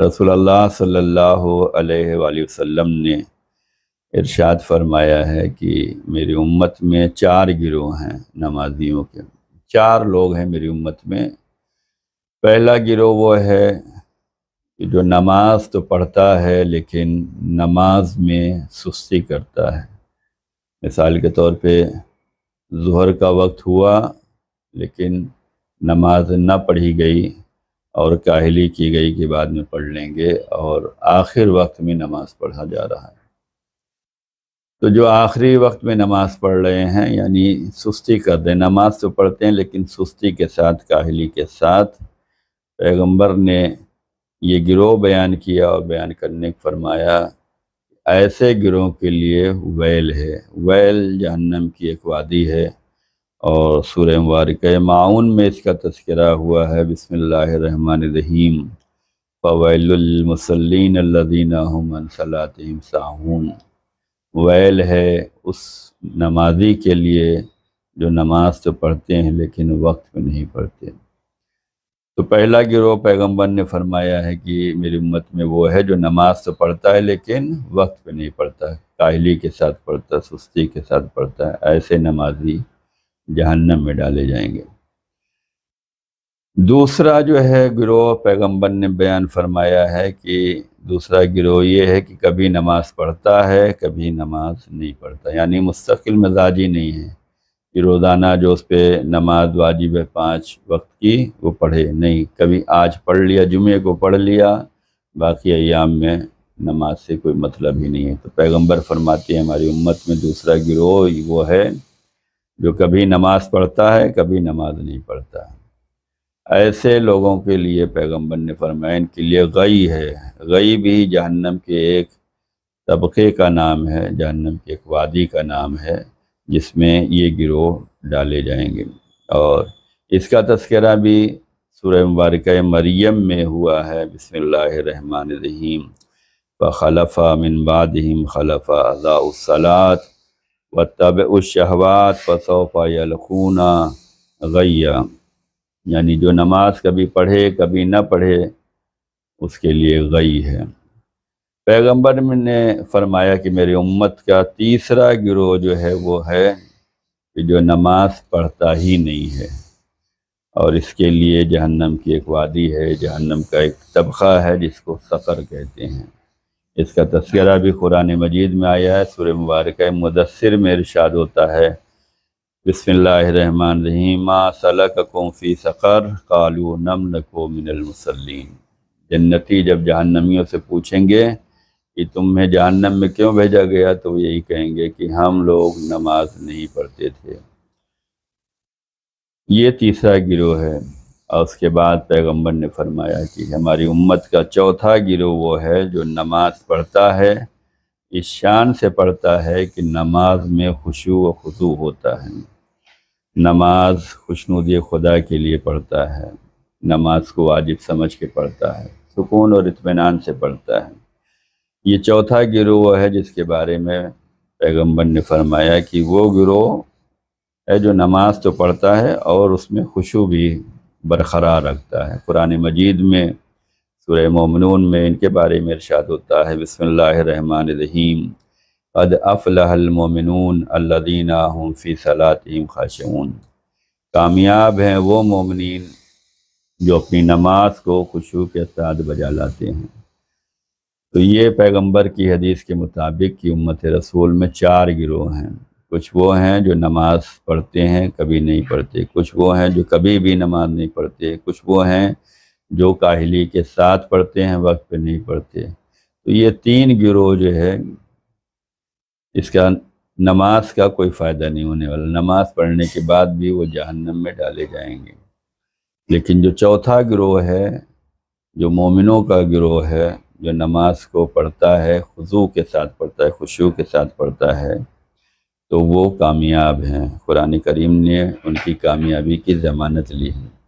रसोल्ला सल्ला वसम ने इरशाद फरमाया है कि मेरी उम्मत में चार गिरोह हैं नमाजियों के चार लोग हैं मेरी उम्मत में पहला गिरोह वो है कि जो नमाज तो पढ़ता है लेकिन नमाज में सुस्ती करता है मिसाल के तौर पे जहर का वक्त हुआ लेकिन नमाज ना पढ़ी गई और काहली की गई के बाद में पढ़ लेंगे और आखिर वक्त में नमाज़ पढ़ा जा रहा है तो जो आखिरी वक्त में नमाज़ पढ़ रहे हैं यानी सुस्ती कर दें नमाज तो पढ़ते हैं लेकिन सुस्ती के साथ काहली के साथ पैगंबर ने ये गिरोह बयान किया और बयान करने फरमाया ऐसे गिरोह के लिए वैल है वैल जहन्नम की एक वादी है और सूर्य मुबारक माउन में इसका तस्करा हुआ है बसमीम फ़वैलमसलिन लदीन साहून वैल है उस नमाजी के लिए जो नमाज तो पढ़ते हैं लेकिन वक्त में नहीं पढ़ते तो पहला गिरोह पैगंबर ने फरमाया है कि मेरी उम्मत में वो है जो नमाज तो पढ़ता है लेकिन वक्त पे नहीं पढ़ता काहली के साथ पढ़ता सुस्ती के साथ पढ़ता है ऐसे नमाजी जहन्नम में डाले जाएंगे दूसरा जो है गिरोह पैगंबर ने बयान फरमाया है कि दूसरा गिरोह ये है कि कभी नमाज पढ़ता है कभी नमाज नहीं पढ़ता यानी मुस्तकिल मिजाजी नहीं है कि रोज़ाना जो उस पर नमाज वाजिब है पाँच वक्त की वो पढ़े नहीं कभी आज पढ़ लिया जुमे को पढ़ लिया बाकी अयाम में नमाज से कोई मतलब ही नहीं है तो पैगंबर फरमाते हैं हमारी उम्मत में दूसरा गिरोह वो है जो कभी नमाज पढ़ता है कभी नमाज नहीं पढ़ता ऐसे लोगों के लिए पैगंबर ने फरमाया इनके लिए गई है गई भी जहन्नम के एक तबके का नाम है जहन्नम के एक वादी का नाम है जिसमें ये गिरोह डाले जाएंगे और इसका तस्करा भी सूर्य मुबारक मरियम में हुआ है बसमीम फ़लफ़ा मिनबादिम खलफ़ा अज़ासलात व तब उस उशहवात फ़सोफ़ा यलखूना गैया यानी जो नमाज कभी पढ़े कभी ना पढ़े उसके लिए गई है पैगंबर ने फरमाया कि मेरी उम्मत का तीसरा गिरोह जो है वो है कि जो नमाज पढ़ता ही नहीं है और इसके लिए जहन्नम की एक वादी है जहन्नम का एक तबका है जिसको सफ़र कहते हैं इसका तस्करा भी कुरान मजीद में आया है सुर मुबारक मुदसर में इरशाद होता है बसमीमा सलक कोफ़ी सकर कलू नम को मिनलमसलिन जन्नति जब जहन्नमियों से पूछेंगे कि तुम्हें जहन्नम में क्यों भेजा गया तो यही कहेंगे कि हम लोग नमाज नहीं पढ़ते थे ये तीसरा गिरोह है और उसके बाद पैगंबर ने फरमाया कि हमारी उम्मत का चौथा गिरोह वो है जो नमाज पढ़ता है इस शान से पढ़ता है कि नमाज में खुशु व खुशु होता है नमाज खुशनुद खुदा के लिए पढ़ता है नमाज को वाजिब समझ के पढ़ता है सुकून और इतमान से पढ़ता है ये चौथा गिरोह है जिसके बारे में पैगंबर ने फरमाया कि वो गिरोह है जो नमाज तो पढ़ता है और उसमें खुशु भी बरकरार रखता है कुरान मजीद में सूर्य ममनून में इनके बारे में इरशाद होता है बसमीम अद अफ़लमोमिन अल्लादीना हम फ़ी सलातीम खाशन कामयाब हैं वो ममिन जो अपनी नमाज को खुशू के साथ बजा लाते हैं तो ये पैगंबर की हदीस के मुताबिक कि उम्मत रसूल में चार गिरोह हैं कुछ वो हैं जो नमाज पढ़ते हैं कभी नहीं पढ़ते कुछ वो हैं जो कभी भी नमाज नहीं पढ़ते कुछ वो हैं जो काहली के साथ पढ़ते हैं वक्त पे नहीं पढ़ते तो ये तीन गिरोह जो है इसका नमाज का कोई फ़ायदा नहीं होने वाला नमाज पढ़ने के बाद भी वो जहन्नम में डाले जाएंगे लेकिन जो चौथा गिरोह है जो मोमिनों का गिरोह है जो नमाज को पढ़ता है खुजू के साथ पढ़ता है खुशू के साथ पढ़ता है तो वो कामयाब हैं कुरान करीम ने उनकी कामयाबी की ज़मानत ली है